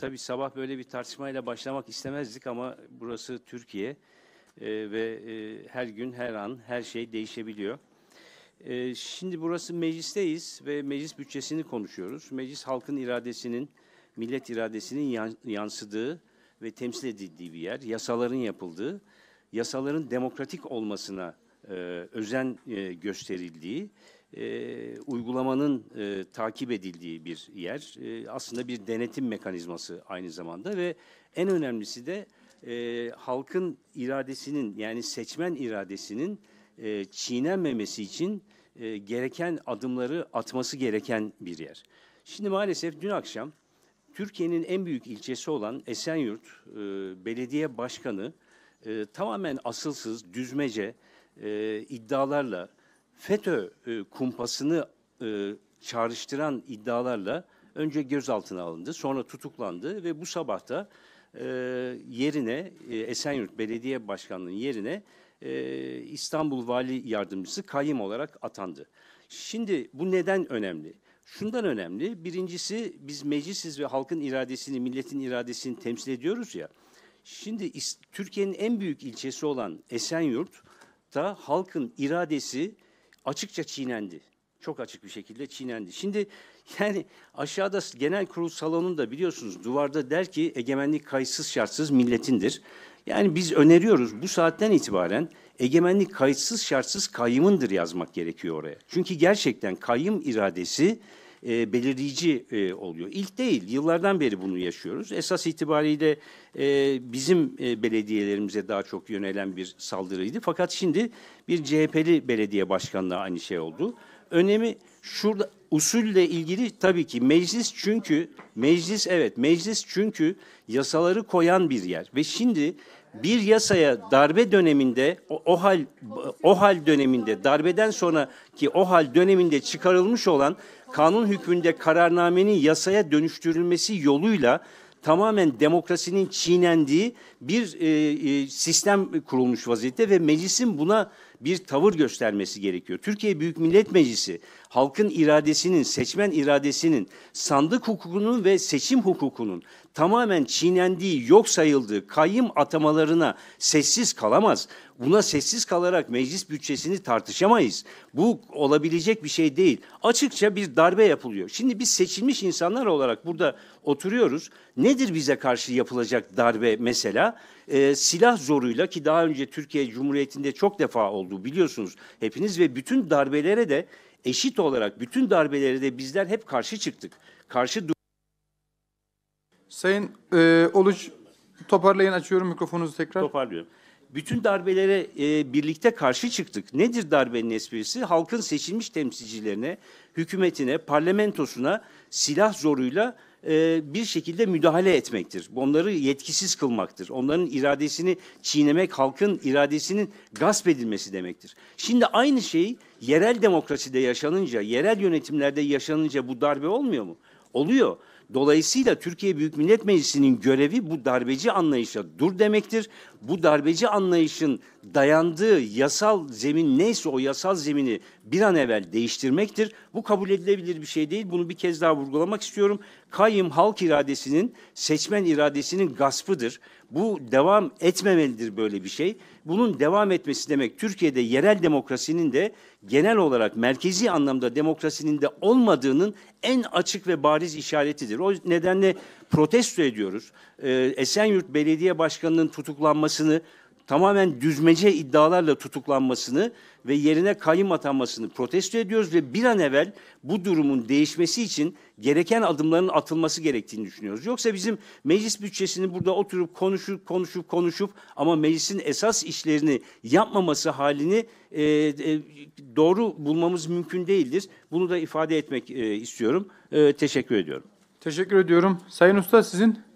Tabii sabah böyle bir tartışmayla başlamak istemezdik ama burası Türkiye e, ve e, her gün, her an her şey değişebiliyor. E, şimdi burası meclisteyiz ve meclis bütçesini konuşuyoruz. Meclis halkın iradesinin, millet iradesinin yansıdığı ve temsil edildiği bir yer. Yasaların yapıldığı, yasaların demokratik olmasına e, özen e, gösterildiği e, uygulamanın e, takip edildiği bir yer. E, aslında bir denetim mekanizması aynı zamanda ve en önemlisi de e, halkın iradesinin yani seçmen iradesinin e, çiğnenmemesi için e, gereken adımları atması gereken bir yer. Şimdi maalesef dün akşam Türkiye'nin en büyük ilçesi olan Esenyurt e, Belediye Başkanı e, tamamen asılsız, düzmece e, iddialarla FETÖ e, kumpasını e, çağrıştıran iddialarla önce gözaltına alındı, sonra tutuklandı ve bu sabah da e, yerine e, Esenyurt Belediye Başkanlığı'nın yerine e, İstanbul Vali Yardımcısı kayyum olarak atandı. Şimdi bu neden önemli? Şundan önemli. Birincisi biz meclisiz ve halkın iradesini, milletin iradesini temsil ediyoruz ya. Şimdi Türkiye'nin en büyük ilçesi olan Esenyurt da halkın iradesi açıkça çiğnendi. Çok açık bir şekilde çiğnendi. Şimdi yani aşağıda genel kurul salonunda biliyorsunuz duvarda der ki egemenlik kayıtsız şartsız milletindir. Yani biz öneriyoruz bu saatten itibaren egemenlik kayıtsız şartsız kayyımındır yazmak gerekiyor oraya. Çünkü gerçekten kayyım iradesi e, belirleyici e, oluyor. İlk değil, yıllardan beri bunu yaşıyoruz. Esas itibariyle e, bizim e, belediyelerimize daha çok yönelen bir saldırıydı. Fakat şimdi bir CHP'li belediye başkanlığı aynı şey oldu. Önemi şurada usulle ilgili tabii ki meclis çünkü meclis evet meclis çünkü yasaları koyan bir yer ve şimdi bir yasaya darbe döneminde o, o hal o hal döneminde darbeden sonraki o hal döneminde çıkarılmış olan kanun hükmünde kararnamenin yasaya dönüştürülmesi yoluyla tamamen demokrasinin çiğnendiği bir e, e, sistem kurulmuş vaziyette ve meclisin buna bir tavır göstermesi gerekiyor. Türkiye Büyük Millet Meclisi halkın iradesinin, seçmen iradesinin, sandık hukukunun ve seçim hukukunun tamamen çiğnendiği, yok sayıldığı kayyım atamalarına sessiz kalamaz. Buna sessiz kalarak meclis bütçesini tartışamayız. Bu olabilecek bir şey değil. Açıkça bir darbe yapılıyor. Şimdi biz seçilmiş insanlar olarak burada oturuyoruz. Nedir bize karşı yapılacak darbe mesela? Ee, silah zoruyla ki daha önce Türkiye Cumhuriyeti'nde çok defa oldu oldu biliyorsunuz. Hepiniz ve bütün darbelere de eşit olarak bütün darbelere de bizler hep karşı çıktık. Karşı Sayın e, Oluç toparlayın açıyorum mikrofonunuzu tekrar. Toparlıyorum bütün darbelere e, birlikte karşı çıktık. Nedir darbenin esprisi? Halkın seçilmiş temsilcilerine, hükümetine, parlamentosuna silah zoruyla e, bir şekilde müdahale etmektir. Onları yetkisiz kılmaktır. Onların iradesini çiğnemek halkın iradesinin gasp edilmesi demektir. Şimdi aynı şey yerel demokraside yaşanınca, yerel yönetimlerde yaşanınca bu darbe olmuyor mu? Oluyor. Dolayısıyla Türkiye Büyük Millet Meclisi'nin görevi bu darbeci anlayışa dur demektir bu darbeci anlayışın dayandığı yasal zemin neyse o yasal zemini bir an evvel değiştirmektir. Bu kabul edilebilir bir şey değil. Bunu bir kez daha vurgulamak istiyorum. Kayyum halk iradesinin, seçmen iradesinin gaspıdır. Bu devam etmemelidir böyle bir şey. Bunun devam etmesi demek Türkiye'de yerel demokrasinin de genel olarak merkezi anlamda demokrasinin de olmadığının en açık ve bariz işaretidir. O nedenle protesto ediyoruz. Ee, Esenyurt Belediye Başkanı'nın tutuklanması tutuklanmasını, tamamen düzmece iddialarla tutuklanmasını ve yerine kayyum atanmasını protesto ediyoruz ve bir an evvel bu durumun değişmesi için gereken adımların atılması gerektiğini düşünüyoruz. Yoksa bizim meclis bütçesini burada oturup konuşup konuşup konuşup ama meclisin esas işlerini yapmaması halini e, e, doğru bulmamız mümkün değildir. Bunu da ifade etmek e, istiyorum. E, teşekkür ediyorum. Teşekkür ediyorum. Sayın Usta sizin